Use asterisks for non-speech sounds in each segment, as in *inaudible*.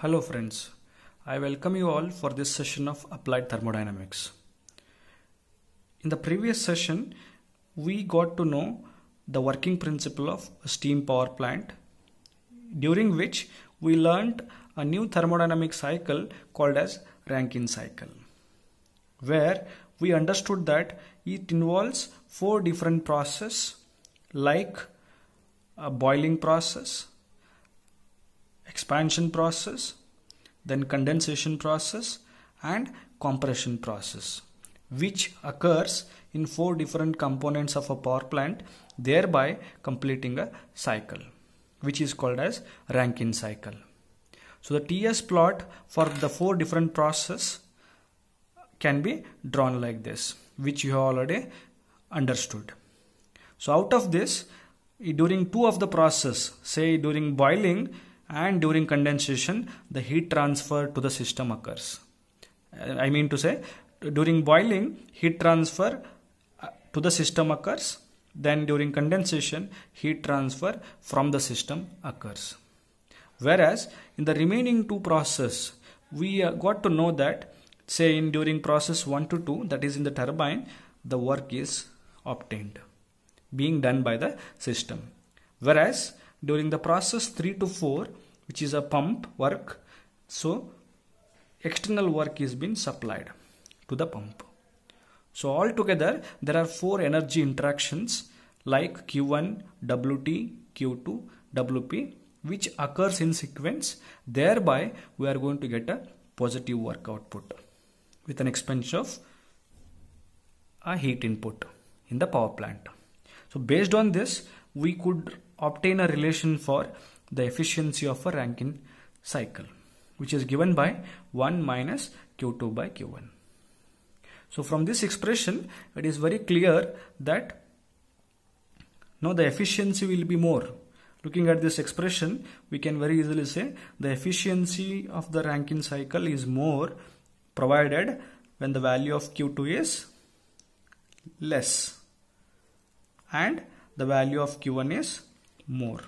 Hello friends, I welcome you all for this session of Applied Thermodynamics. In the previous session, we got to know the working principle of a steam power plant, during which we learnt a new thermodynamic cycle called as Rankine cycle, where we understood that it involves four different processes like a boiling process, expansion process, then condensation process and compression process which occurs in four different components of a power plant thereby completing a cycle which is called as Rankine cycle. So the TS plot for the four different process can be drawn like this which you have already understood. So out of this during two of the process say during boiling and during condensation the heat transfer to the system occurs. Uh, I mean to say during boiling heat transfer uh, to the system occurs then during condensation heat transfer from the system occurs. Whereas in the remaining two process we uh, got to know that say in during process 1 to 2 that is in the turbine the work is obtained being done by the system whereas during the process 3 to 4 which is a pump work so external work is being supplied to the pump so altogether there are four energy interactions like q1 wt q2 wp which occurs in sequence thereby we are going to get a positive work output with an expansion of a heat input in the power plant so based on this we could obtain a relation for the efficiency of a Rankine cycle which is given by 1 minus Q2 by Q1. So from this expression it is very clear that now the efficiency will be more. Looking at this expression we can very easily say the efficiency of the Rankine cycle is more provided when the value of Q2 is less and the value of Q1 is more.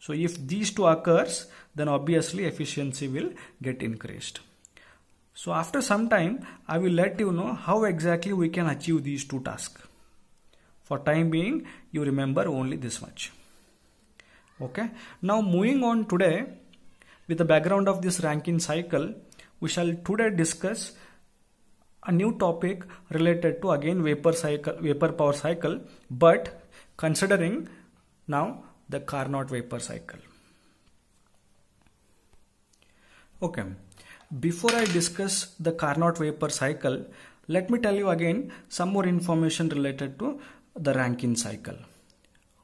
So if these two occurs, then obviously efficiency will get increased. So after some time, I will let you know how exactly we can achieve these two tasks. For time being, you remember only this much. Okay. Now moving on today, with the background of this Rankine cycle, we shall today discuss a new topic related to again vapor cycle, vapor power cycle, but considering now the Carnot vapor cycle. Okay, before I discuss the Carnot vapor cycle, let me tell you again some more information related to the Rankine cycle.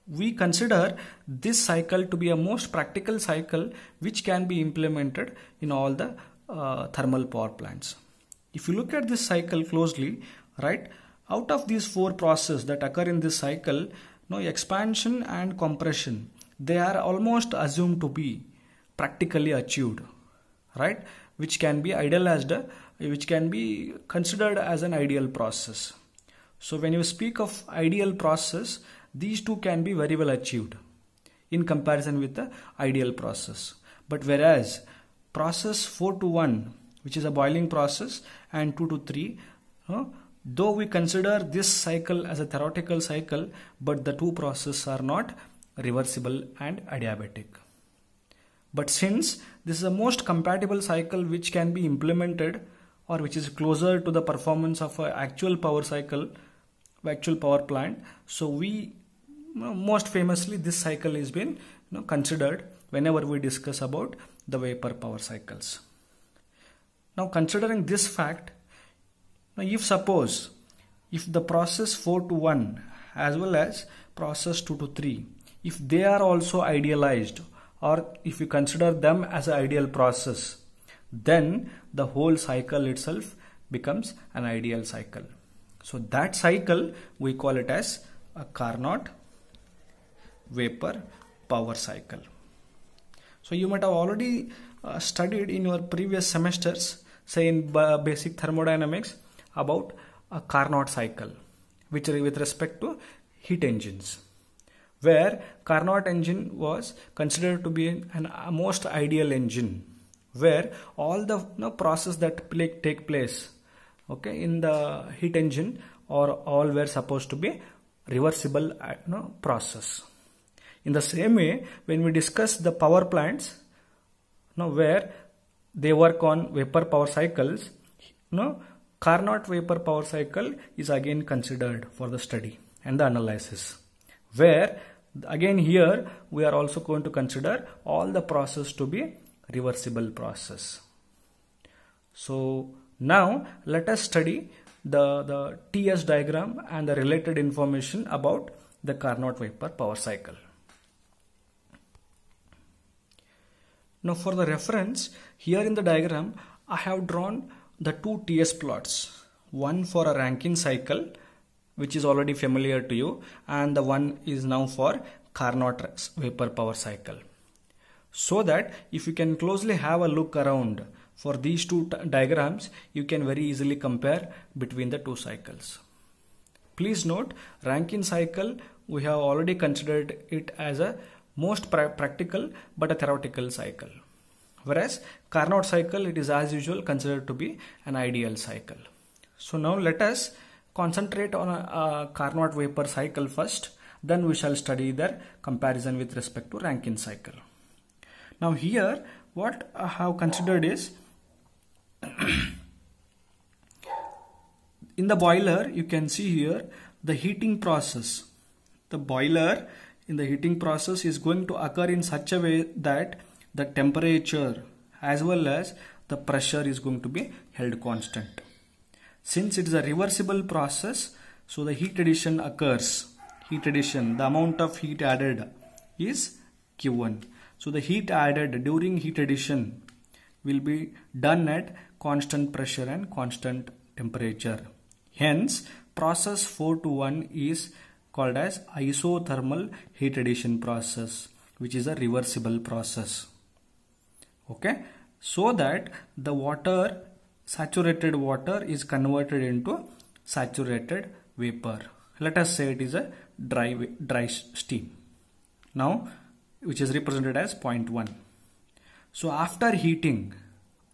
We consider this cycle to be a most practical cycle which can be implemented in all the uh, thermal power plants. If you look at this cycle closely, right, out of these four processes that occur in this cycle, now expansion and compression, they are almost assumed to be practically achieved, right? Which can be idealized, which can be considered as an ideal process. So when you speak of ideal process, these two can be very well achieved in comparison with the ideal process. But whereas process 4 to 1, which is a boiling process, and 2 to 3, uh, Though we consider this cycle as a theoretical cycle, but the two processes are not reversible and adiabatic. But since this is the most compatible cycle which can be implemented or which is closer to the performance of an actual power cycle, actual power plant, so we most famously this cycle has been you know, considered whenever we discuss about the vapor power cycles. Now considering this fact, now if suppose if the process 4 to 1 as well as process 2 to 3 if they are also idealized or if you consider them as an ideal process then the whole cycle itself becomes an ideal cycle so that cycle we call it as a Carnot vapor power cycle so you might have already uh, studied in your previous semesters say in basic thermodynamics about a Carnot cycle which with respect to heat engines where Carnot engine was considered to be an, a most ideal engine where all the you know, process that play, take place okay in the heat engine or all were supposed to be reversible uh, you know, process in the same way when we discuss the power plants you know, where they work on vapor power cycles you know, Carnot vapor power cycle is again considered for the study and the analysis where again here we are also going to consider all the process to be reversible process. So now let us study the, the TS diagram and the related information about the Carnot vapor power cycle. Now for the reference, here in the diagram, I have drawn the two TS plots, one for a Rankine cycle, which is already familiar to you, and the one is now for Carnot vapor power cycle. So that if you can closely have a look around for these two diagrams, you can very easily compare between the two cycles. Please note, Rankine cycle, we have already considered it as a most practical but a theoretical cycle. Whereas Carnot cycle, it is as usual considered to be an ideal cycle. So now let us concentrate on a, uh, a Carnot vapor cycle first. Then we shall study their comparison with respect to Rankine cycle. Now here, what I uh, have considered is *coughs* in the boiler you can see here the heating process the boiler in the heating process is going to occur in such a way that the temperature as well as the pressure is going to be held constant. Since it is a reversible process, so the heat addition occurs. Heat addition, the amount of heat added is Q1. So the heat added during heat addition will be done at constant pressure and constant temperature. Hence, process 4 to 1 is called as isothermal heat addition process, which is a reversible process okay so that the water saturated water is converted into saturated vapor let us say it is a dry dry steam now which is represented as 0.1 so after heating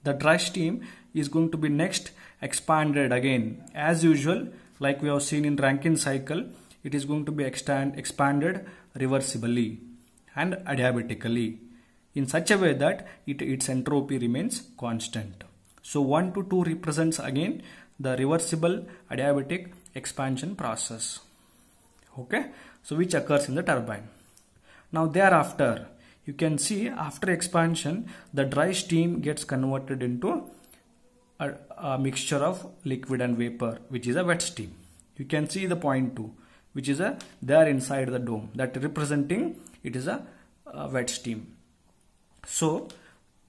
the dry steam is going to be next expanded again as usual like we have seen in Rankine cycle it is going to be expand, expanded reversibly and adiabatically in such a way that it, its entropy remains constant. So 1 to 2 represents again the reversible adiabatic expansion process. Okay, so which occurs in the turbine. Now thereafter, you can see after expansion, the dry steam gets converted into a, a mixture of liquid and vapor, which is a wet steam. You can see the point 2, which is a there inside the dome that representing it is a, a wet steam. So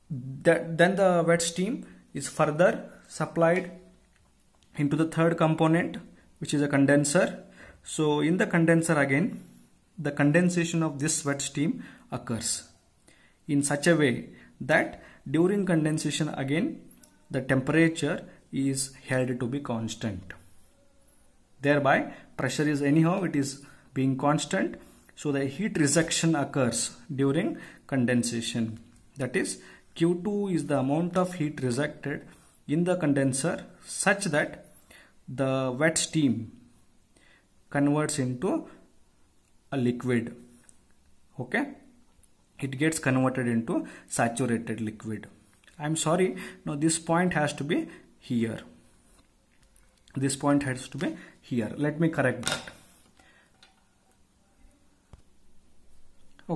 that, then the wet steam is further supplied into the third component which is a condenser. So in the condenser again the condensation of this wet steam occurs in such a way that during condensation again the temperature is held to be constant thereby pressure is anyhow it is being constant so the heat rejection occurs during condensation that is Q2 is the amount of heat rejected in the condenser such that the wet steam converts into a liquid okay it gets converted into saturated liquid i'm sorry now this point has to be here this point has to be here let me correct that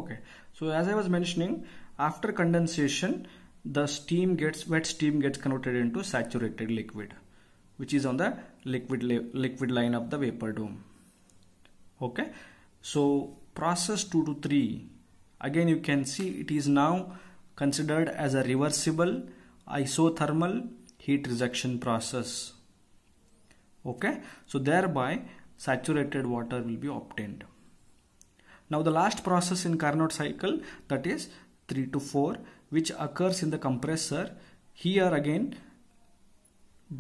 okay so as i was mentioning after condensation, the steam gets wet steam gets converted into saturated liquid, which is on the liquid liquid line of the vapor dome. Okay, so process two to three. Again, you can see it is now considered as a reversible isothermal heat rejection process. Okay, so thereby saturated water will be obtained. Now the last process in Carnot cycle that is 3 to 4 which occurs in the compressor. Here again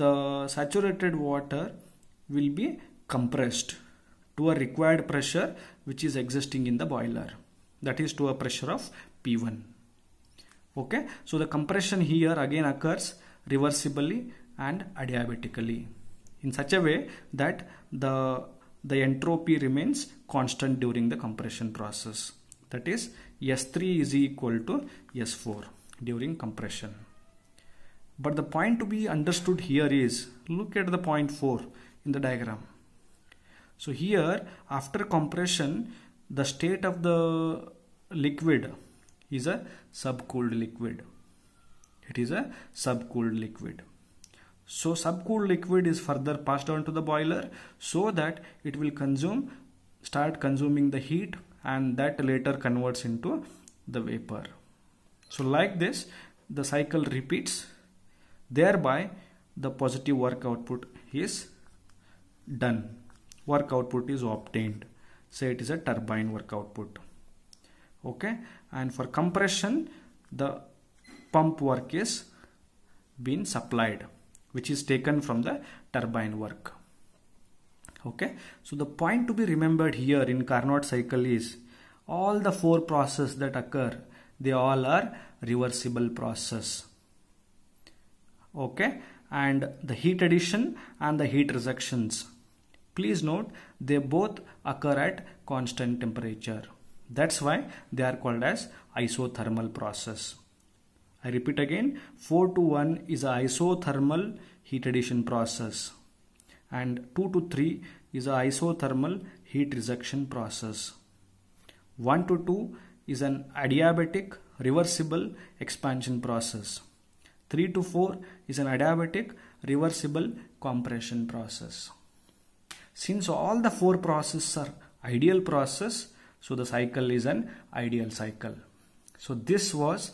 the saturated water will be compressed to a required pressure which is existing in the boiler that is to a pressure of P1. Okay, so the compression here again occurs reversibly and adiabatically in such a way that the the entropy remains constant during the compression process that is S3 is equal to S4 during compression. But the point to be understood here is look at the point 4 in the diagram. So here after compression the state of the liquid is a subcooled liquid. It is a subcooled liquid. So subcooled liquid is further passed on to the boiler so that it will consume start consuming the heat and that later converts into the vapor. So like this the cycle repeats thereby the positive work output is done. Work output is obtained say it is a turbine work output okay and for compression the pump work is being supplied which is taken from the turbine work okay so the point to be remembered here in Carnot cycle is all the four processes that occur they all are reversible process okay and the heat addition and the heat rejections please note they both occur at constant temperature that's why they are called as isothermal process I repeat again 4 to 1 is a isothermal heat addition process and 2 to 3 is a isothermal heat rejection process. 1 to 2 is an adiabatic reversible expansion process. 3 to 4 is an adiabatic reversible compression process. Since all the four processes are ideal process, so the cycle is an ideal cycle. So this was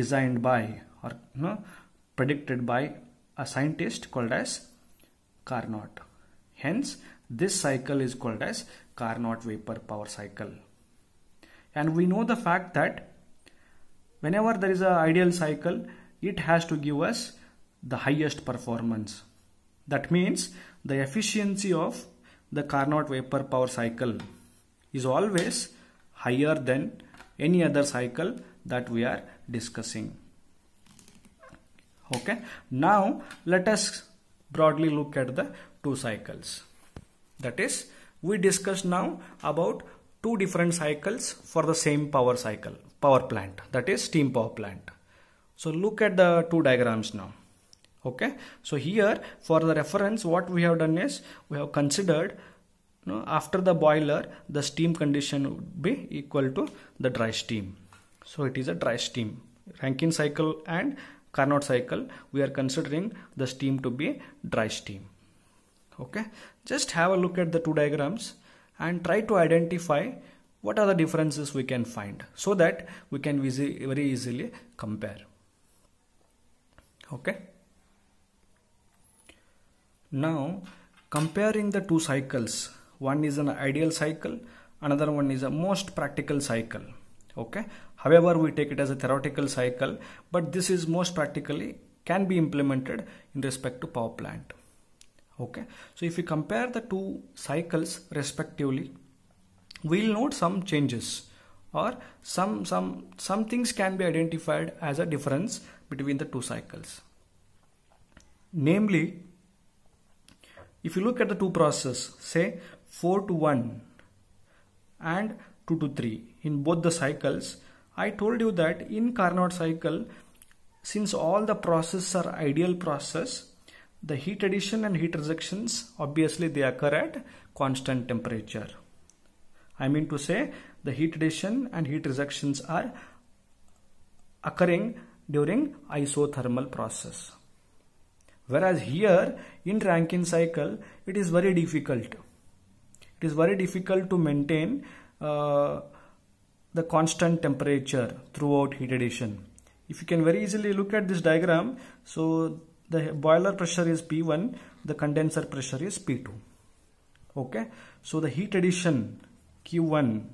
designed by or you know, predicted by a scientist called as Carnot. Hence, this cycle is called as Carnot vapor power cycle. And we know the fact that whenever there is an ideal cycle, it has to give us the highest performance. That means the efficiency of the Carnot vapor power cycle is always higher than any other cycle that we are discussing okay now let us broadly look at the two cycles. That is, we discussed now about two different cycles for the same power cycle, power plant, that is steam power plant. So look at the two diagrams now. Okay, so here for the reference, what we have done is we have considered you know, after the boiler, the steam condition would be equal to the dry steam. So it is a dry steam, Rankine cycle and Carnot cycle, we are considering the steam to be dry steam. Okay, just have a look at the two diagrams and try to identify what are the differences we can find so that we can very easily compare. Okay. Now, comparing the two cycles, one is an ideal cycle, another one is a most practical cycle okay However, we take it as a theoretical cycle, but this is most practically can be implemented in respect to power plant. Okay, so if we compare the two cycles respectively, we'll note some changes or some some some things can be identified as a difference between the two cycles. Namely, if you look at the two processes, say 4 to 1 and 2 to 3 in both the cycles, I told you that in Carnot cycle, since all the processes are ideal process, the heat addition and heat rejections, obviously they occur at constant temperature. I mean to say the heat addition and heat rejections are occurring during isothermal process. Whereas here in Rankine cycle, it is very difficult. It is very difficult to maintain uh, the constant temperature throughout heat addition. If you can very easily look at this diagram, so the boiler pressure is P1, the condenser pressure is P2. Okay, so the heat addition Q1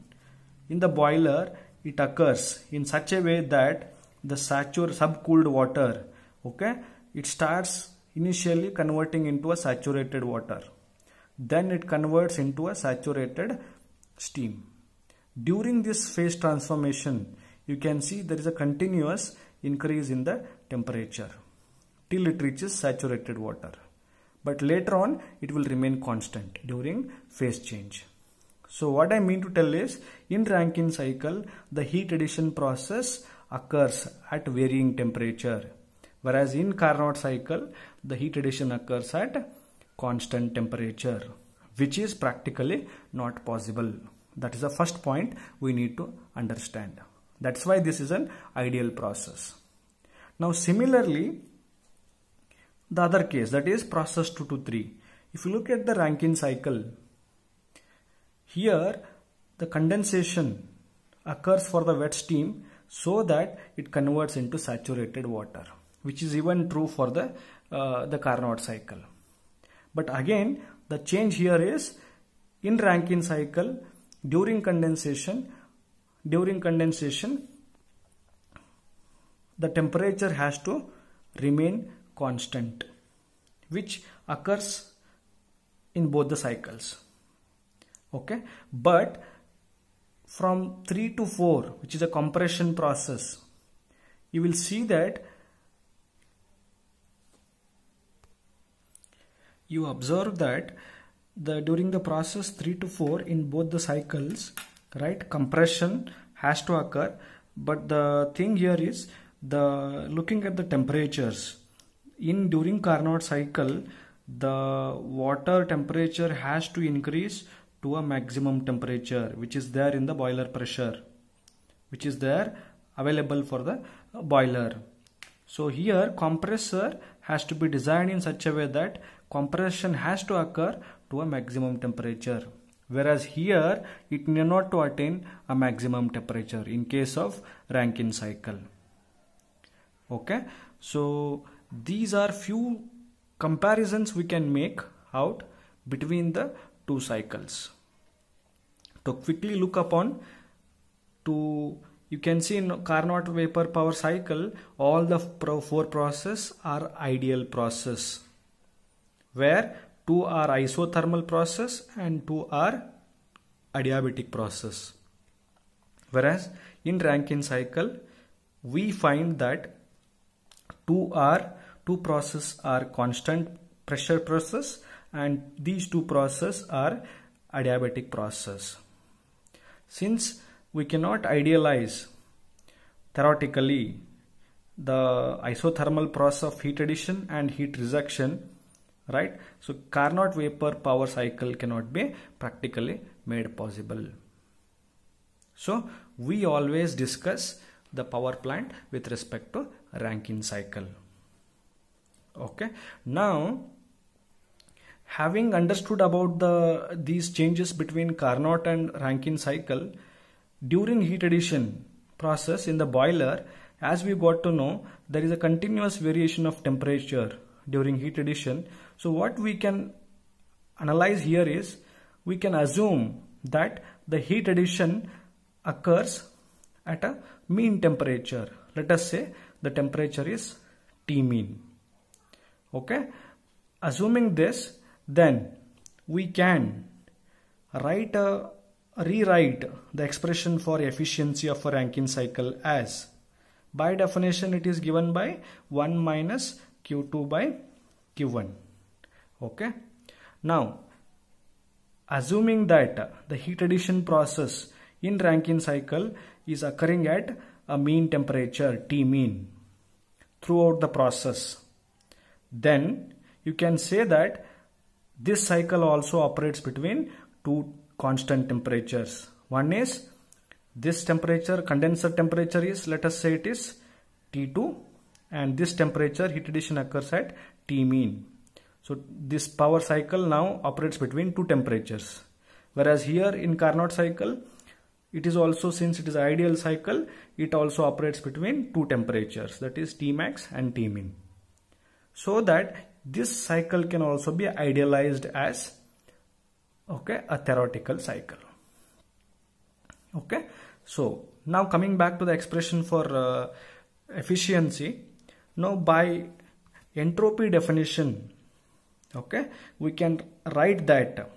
in the boiler, it occurs in such a way that the saturated subcooled water, okay, it starts initially converting into a saturated water. Then it converts into a saturated steam. During this phase transformation, you can see there is a continuous increase in the temperature till it reaches saturated water. But later on, it will remain constant during phase change. So what I mean to tell is, in Rankine cycle, the heat addition process occurs at varying temperature. Whereas in Carnot cycle, the heat addition occurs at constant temperature, which is practically not possible. That is the first point we need to understand. That's why this is an ideal process. Now similarly, the other case that is process 2 to 3. If you look at the Rankine cycle, here the condensation occurs for the wet steam so that it converts into saturated water which is even true for the, uh, the Carnot cycle. But again the change here is in Rankine cycle during condensation during condensation the temperature has to remain constant which occurs in both the cycles okay but from 3 to 4 which is a compression process you will see that you observe that the during the process 3 to 4 in both the cycles right compression has to occur but the thing here is the looking at the temperatures in during Carnot cycle the water temperature has to increase to a maximum temperature which is there in the boiler pressure which is there available for the boiler so here compressor has to be designed in such a way that compression has to occur to a maximum temperature whereas here it may not to attain a maximum temperature in case of Rankine cycle okay so these are few comparisons we can make out between the two cycles to quickly look upon to you can see in Carnot vapor power cycle all the four processes are ideal process where two are isothermal process and two are adiabatic process whereas in Rankine cycle we find that two are two process are constant pressure process and these two process are adiabatic process since we cannot idealize theoretically the isothermal process of heat addition and heat rejection right so carnot vapor power cycle cannot be practically made possible so we always discuss the power plant with respect to rankine cycle okay now having understood about the these changes between carnot and rankine cycle during heat addition process in the boiler as we got to know there is a continuous variation of temperature during heat addition so what we can analyze here is we can assume that the heat addition occurs at a mean temperature. Let us say the temperature is T mean. Okay. Assuming this, then we can write a rewrite the expression for efficiency of a Rankine cycle as by definition it is given by 1 minus Q2 by Q1 okay now assuming that the heat addition process in Rankine cycle is occurring at a mean temperature T mean throughout the process then you can say that this cycle also operates between two constant temperatures one is this temperature condenser temperature is let us say it is T2 and this temperature heat addition occurs at T mean so this power cycle now operates between two temperatures. Whereas here in Carnot cycle, it is also since it is ideal cycle, it also operates between two temperatures that is Tmax and Tmin. So that this cycle can also be idealized as okay a theoretical cycle. Okay, so now coming back to the expression for uh, efficiency. Now by entropy definition okay we can write that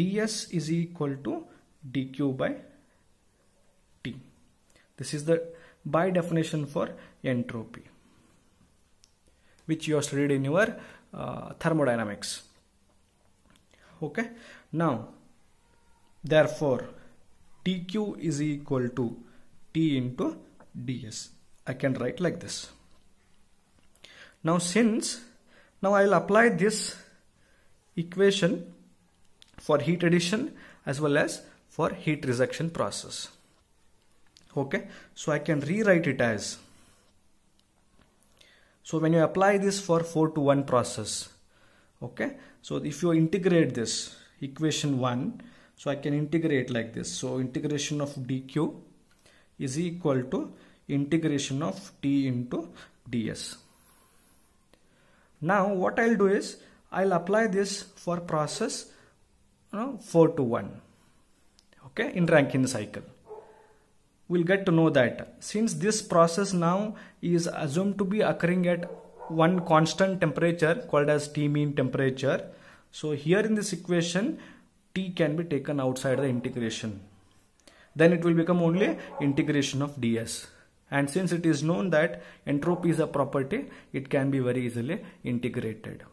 ds is equal to dq by t this is the by definition for entropy which you have studied in your uh, thermodynamics okay now therefore dq is equal to t into ds i can write like this now since now I'll apply this equation for heat addition as well as for heat rejection process okay so I can rewrite it as so when you apply this for 4 to 1 process okay so if you integrate this equation 1 so I can integrate like this so integration of dq is equal to integration of t into ds now what I'll do is I'll apply this for process you know, 4 to 1 okay in Rankine cycle. We'll get to know that since this process now is assumed to be occurring at one constant temperature called as T mean temperature. So here in this equation T can be taken outside the integration. Then it will become only integration of ds. And since it is known that entropy is a property, it can be very easily integrated.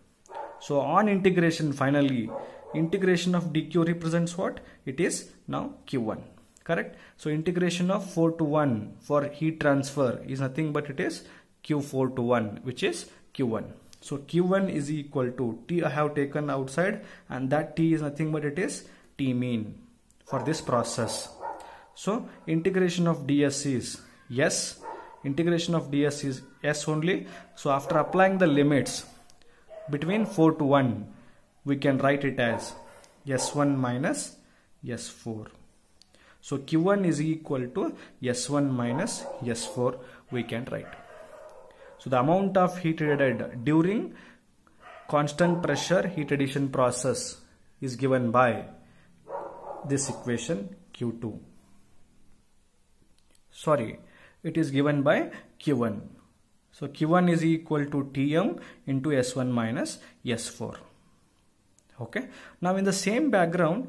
So on integration, finally, integration of dq represents what? It is now q1, correct? So integration of 4 to 1 for heat transfer is nothing but it is q4 to 1, which is q1. So q1 is equal to t I have taken outside and that t is nothing but it is t mean for this process. So integration of ds is yes integration of ds is s only so after applying the limits between 4 to 1 we can write it as s1 minus s4 so q1 is equal to s1 minus s4 we can write so the amount of heat added during constant pressure heat addition process is given by this equation q2 sorry it is given by Q1. So Q1 is equal to Tm into S1 minus S4. Okay. Now in the same background,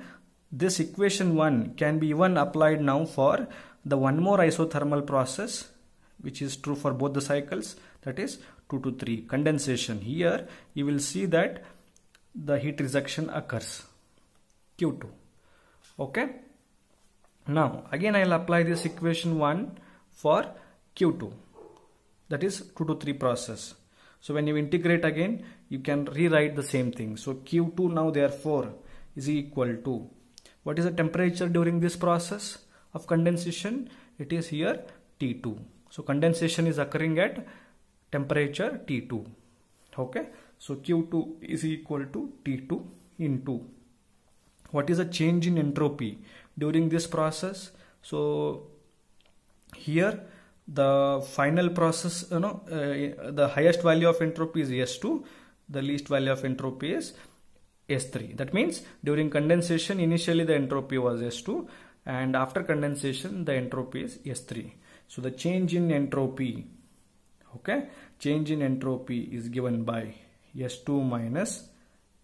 this equation 1 can be even applied now for the one more isothermal process which is true for both the cycles that is 2 to 3 condensation. Here you will see that the heat rejection occurs Q2. Okay. Now again I will apply this equation 1 for Q2 that is 2 to 3 process so when you integrate again you can rewrite the same thing so Q2 now therefore is equal to what is the temperature during this process of condensation it is here T2 so condensation is occurring at temperature T2 okay so Q2 is equal to T2 into what is the change in entropy during this process so here the final process you know uh, the highest value of entropy is s2 the least value of entropy is s3 that means during condensation initially the entropy was s2 and after condensation the entropy is s3 so the change in entropy okay change in entropy is given by s2 minus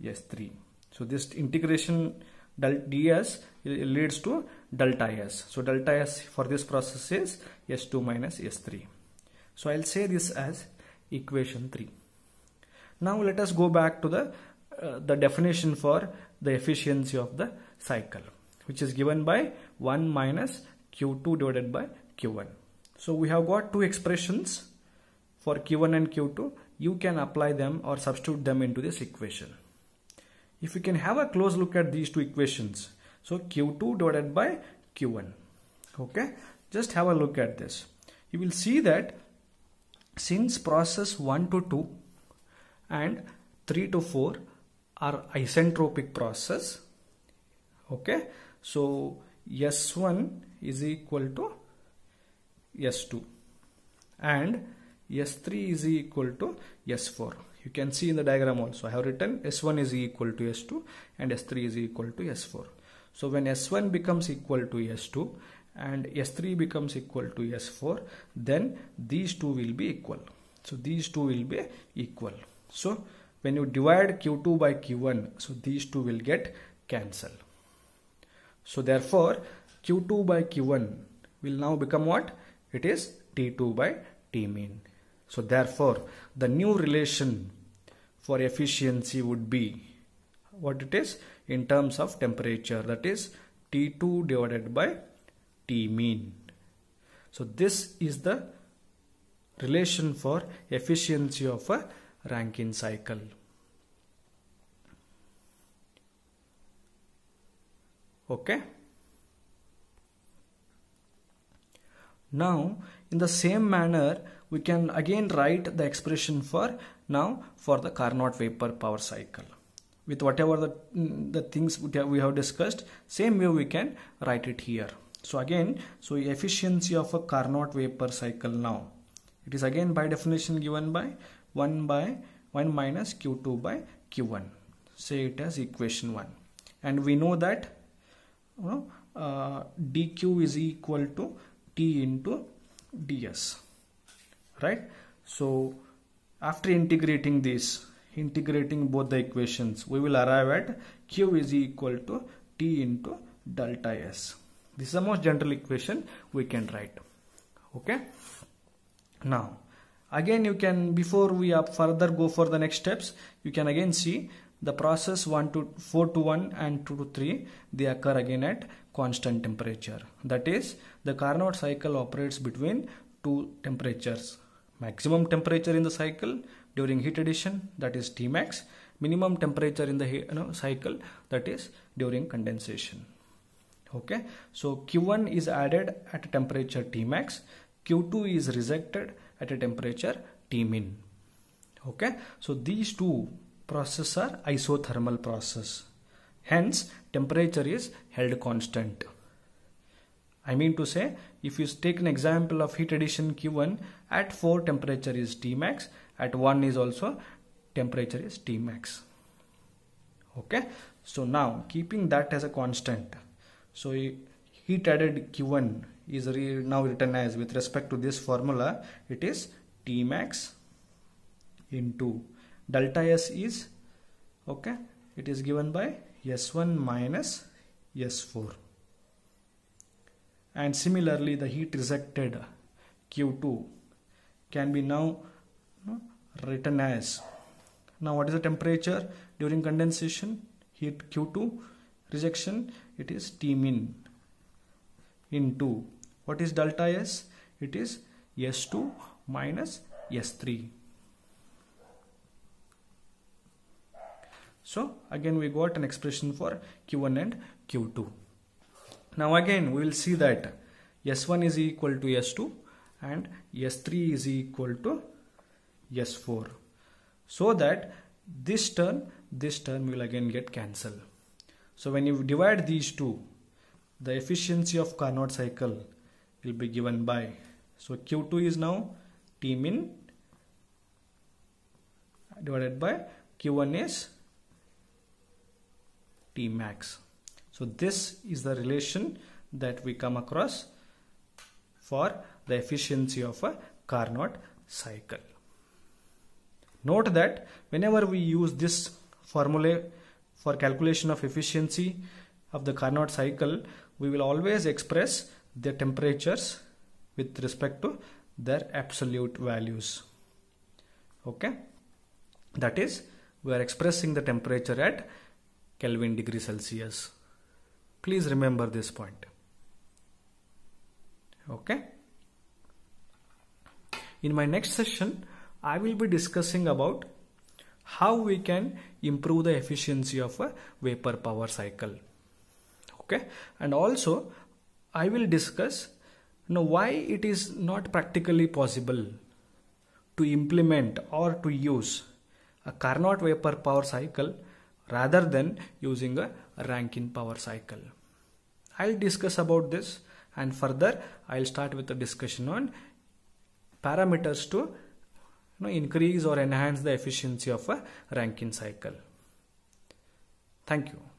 s3 so this integration ds leads to delta S. So delta S for this process is S2 minus S3. So I'll say this as equation 3. Now let us go back to the, uh, the definition for the efficiency of the cycle which is given by 1 minus Q2 divided by Q1. So we have got two expressions for Q1 and Q2. You can apply them or substitute them into this equation. If we can have a close look at these two equations, so Q2 divided by Q1. Okay, just have a look at this. You will see that since process 1 to 2 and 3 to 4 are isentropic process. Okay, so S1 is equal to S2 and S3 is equal to S4. You can see in the diagram also I have written S1 is equal to S2 and S3 is equal to S4. So when S1 becomes equal to S2 and S3 becomes equal to S4 then these two will be equal. So these two will be equal. So when you divide Q2 by Q1 so these two will get cancelled. So therefore Q2 by Q1 will now become what? It is T2 by T mean. So therefore the new relation for efficiency would be what it is in terms of temperature that is T2 divided by T mean. So this is the relation for efficiency of a Rankine cycle. Okay. Now in the same manner we can again write the expression for now for the Carnot vapor power cycle with whatever the, the things we have discussed same way we can write it here so again so efficiency of a Carnot vapor cycle now it is again by definition given by 1 by 1 minus q2 by q1 say it as equation 1 and we know that you know, uh, dq is equal to t into ds right so after integrating this integrating both the equations we will arrive at q is equal to t into delta s this is the most general equation we can write okay now again you can before we up further go for the next steps you can again see the process 1 to 4 to 1 and 2 to 3 they occur again at constant temperature that is the Carnot cycle operates between two temperatures maximum temperature in the cycle during heat addition that is Tmax, minimum temperature in the you know, cycle that is during condensation. Okay, so Q1 is added at a temperature Tmax, Q2 is rejected at a temperature Tmin. Okay, so these two processes are isothermal process. Hence, temperature is held constant. I mean to say, if you take an example of heat addition Q1, at 4 temperature is Tmax, at 1 is also temperature is T max. Okay, so now keeping that as a constant, so heat added Q1 is now written as with respect to this formula, it is T max into delta S is okay, it is given by S1 minus S4 and similarly the heat rejected Q2 can be now written as now what is the temperature during condensation heat q2 rejection it is T min into what is delta S it is S2 minus S3 so again we got an expression for Q1 and Q2 now again we will see that S1 is equal to S2 and S3 is equal to s4 so that this term this term will again get cancelled so when you divide these two the efficiency of Carnot cycle will be given by so q2 is now t min divided by q1 is t max so this is the relation that we come across for the efficiency of a Carnot cycle Note that whenever we use this formula for calculation of efficiency of the Carnot cycle, we will always express the temperatures with respect to their absolute values. Okay, that is we are expressing the temperature at Kelvin degree Celsius. Please remember this point. Okay. In my next session, I will be discussing about how we can improve the efficiency of a vapor power cycle. Okay, and also I will discuss you know, why it is not practically possible to implement or to use a Carnot vapor power cycle rather than using a Rankine power cycle. I'll discuss about this and further I'll start with a discussion on parameters to know, increase or enhance the efficiency of a Rankine cycle. Thank you.